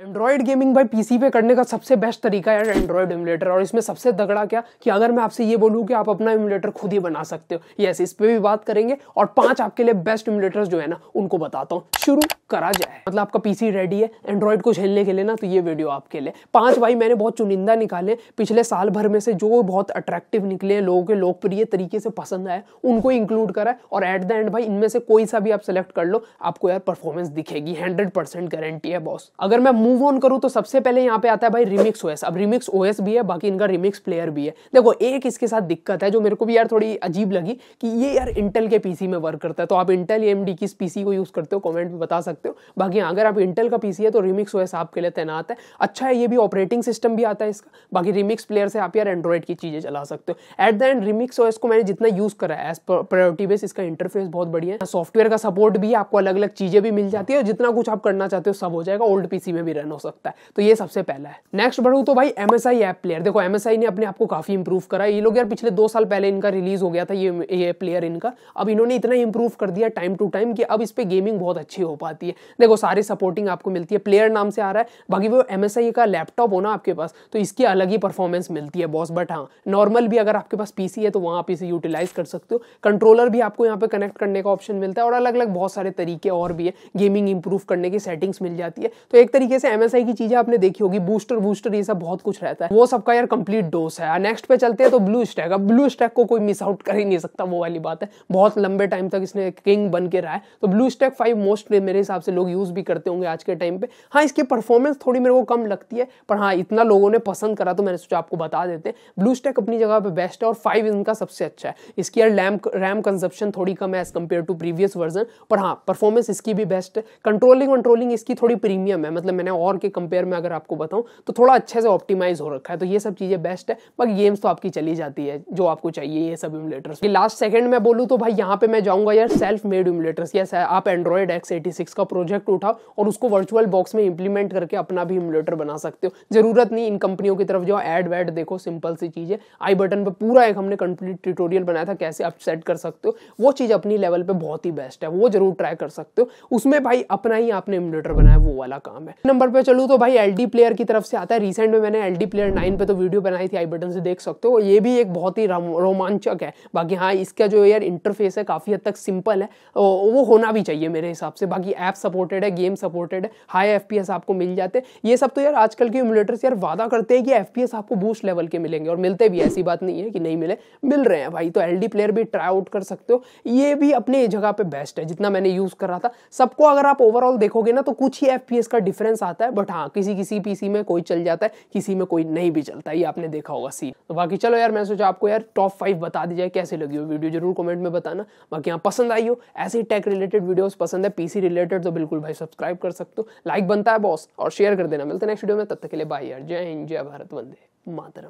Android gaming भाई PC पे करने का सबसे बेस्ट तरीका है एंड्रॉयड एमुलेटर और इसमें सबसे तगड़ा क्या कि अगर मैं आपसे ये बोलूँ कि आप अपना एमुलेटर खुद ही बना सकते हो यस इस पर भी बात करेंगे और पांच आपके लिए बेस्ट एमुलेटर्स जो है ना उनको बताता हूँ शुरू करा जाए मतलब आपका पीसी रेडी है एंड्रॉयड को झेलने के लिए ना तो ये वीडियो आपके लिए पांच भाई मैंने बहुत चुनिंदा निकाले पिछले साल भर में से जो बहुत अट्रैक्टिव निकले हैं लोगों के लोकप्रिय तरीके से पसंद आए उनको इंक्लूड करा और एट द एंड भाई इनमें से कोई सा भी आप सेलेक्ट कर लो आपको यार परफॉर्मेंस दिखेगी हंड्रेड गारंटी है बॉस अगर मैं मूव ऑन करूं तो सबसे पहले यहाँ पे आता है भाई रिमिक्स ओएस अब रिमिक्स ओएस भी है बाकी इनका रिमिक्स प्लेयर भी है देखो एक इसके साथ दिक्कत है जो मेरे को भी यार थोड़ी अजीब लगी कि ये यार इंटेल के पीसी में वर्क करता है तो आप इंटेल एम डी किस पीसी को यूज़ करते हो कॉमेंट में बता सकते हो बाकी हाँ, अगर आप इंटेल का पीसी है तो रिमिक्स ओएस आपके लिए तैनात है अच्छा है ये भी ऑपरेटिंग सिस्टम भी आता है इसका बाकी रिमिक्स प्लेयर से आप यार एंड्रॉइड की चीज़ें चला सकते हो at the end remix OS को मैंने जितना यूज़ करा है एज प्रायोरिटी बेस इसका इंटरफेस बहुत बढ़िया है सॉफ्टवेयर का सपोर्ट भी आपको अलग अलग चीज़ें भी मिल जाती है और जितना कुछ आप करना चाहते हो सब हो जाएगा ओल्ड पीसी में भी रन हो सकता है तो ये सबसे पहला है नेक्स्ट बढ़ू तो भाई M S I app player देखो एम एस आई ने अपने आपको काफ़ी इंप्रूव करा ये लोग यार पिछले दो साल पहले इनका रिलीज हो गया था ये ये प्लेयर इनका अब इन्होंने इतना इंप्रूव कर दिया टाइम टू टाइम कि अब इस पर गेमिंग बहुत अच्छी हो पाती है देखो सारी सपोर्टिंग आपको मिलती है प्लेयर नाम से आ रहा है बाकी वो एम एस आई का लैपटॉप हो ना आपके पास तो इसकी अलग ही परफॉर्मेंस मिलती है बॉस बट हाँ नॉर्मल भी अगर आपके पास पी है तो वहाँ आप इसे यूटिलाइज कर सकते हो कंट्रोलर भी आपको यहाँ पे कनेक्ट करने का ऑप्शन मिलता है और अलग अलग बहुत सारे तरीके और भी है गेमिंग इंप्रूव करने की सेटिंग्स मिल जाती है तो एक तरीके से से एमएसआई की चीजें आपने देखी होगी बूस्टर बूस्टर ये सब बहुत कुछ रहता है वो सबका यार कंप्लीट डोज है नेक्स्ट पे चलते हैं तो ब्लू स्टैक अब ब्लू स्टैक को कोई मिस आउट कर ही नहीं सकता वो वाली बात है बहुत लंबे टाइम तक इसने किंग बन के रहा है तो ब्लू स्टैक फाइव मोस्ट मेरे हिसाब से लोग यूज भी करते होंगे आज के टाइम पे हाँ इसकी परफॉर्मेंस थोड़ी मेरे को कम लगती है पर हाँ इतना लोगों ने पसंद करा तो मैंने सोचा आपको बता देते हैं ब्लू स्टैक अपनी जगह पर बेस्ट है और फाइव इनका सबसे अच्छा है इसकी यार रैम रैम कंजप्शन थोड़ी कम है as compared to previous version पर हाँ परफॉर्मेंस इसकी भी बेस्ट है कंट्रोलिंग वंट्रोलिंग इसकी थोड़ी प्रीमियम है मतलब मैंने और के कंपेयर में अगर आपको बताऊं तो थोड़ा अच्छे से ऑप्टिमाइज हो रखा है तो ये सब चीज़ें बेस्ट है बाकी गेम्स तो आपकी चली जाती है जो आपको चाहिए ये सब इमुलेटर्स लास्ट सेकंड में बोलूँ तो भाई यहाँ पे मैं जाऊँगा यार सेल्फ मेड इमुलेटर्स या आप एंड्रॉइड एक्स एटी का प्रोजेक्ट उठाओ और उसको वर्चुअल बॉक्स में इंप्लीमेंट करके अपना भी इम्यूलेटर बना सकते हो जरूरत नहीं इन कंपनियों की तरफ जो एड वैड देखो सिंपल सी चीज़ है आई बटन पर पूरा एक हमने कंप्लीट ट्यूटोरियल बनाया था कैसे आप सेट कर सकते हो वो चीज़ अपनी लेवल पर बहुत ही बेस्ट है वो जरूर ट्राई कर सकते हो उसमें भाई अपना ही आपने इम्यूलेटर बनाया वो वाला काम है नंबर और पे चलूँ तो भाई एल प्लेयर की तरफ से आता है रिसेंट में मैंने एल प्लेयर नाइन पे तो वीडियो बनाई थी आई बटन से देख सकते हो ये भी एक बहुत ही रोमांचक है बाकी हाँ इसका जो यार इंटरफेस है काफ़ी हद तक सिंपल है वो होना भी चाहिए मेरे हिसाब से बाकी ऐप सपोर्टेड है गेम सपोर्टेड है हाई एफ आपको मिल जाते हैं ये सब तो यार आजकल के इमुलेटर्स यार वादा करते हैं कि एफ आपको बूस्ट लेवल के मिलेंगे और मिलते भी ऐसी बात नहीं है कि नहीं मिले मिल रहे हैं भाई तो एल प्लेयर भी ट्राई आउट कर सकते हो ये भी अपने जगह पर बेस्ट है जितना मैंने यूज़ कर रहा था सबको अगर आप ओवरऑल देखोगे ना तो कुछ ही एफ का डिफरेंस आता है बट हाँ किसी किसी पीसी में कोई चल जाता है किसी में कोई नहीं भी चलता ये आपने देखा होगा सीन तो बाकी चलो यार मैं सोचा आपको यार टॉप फाइव बता दी जाए कैसे लगी हो वीडियो जरूर कमेंट में बताना बाकी यहाँ पसंद आई हो ऐसे ही टेक रिलेटेड वीडियोज पसंद है पीसी रिलेटेड तो बिल्कुल भाई सब्सक्राइब कर सकते हो लाइक बनता है बॉस और शेयर कर देना मिलते नेक्स्ट वीडियो में तब तक के लिए बाय यार जय हिंद जय भारत वंदे मातरम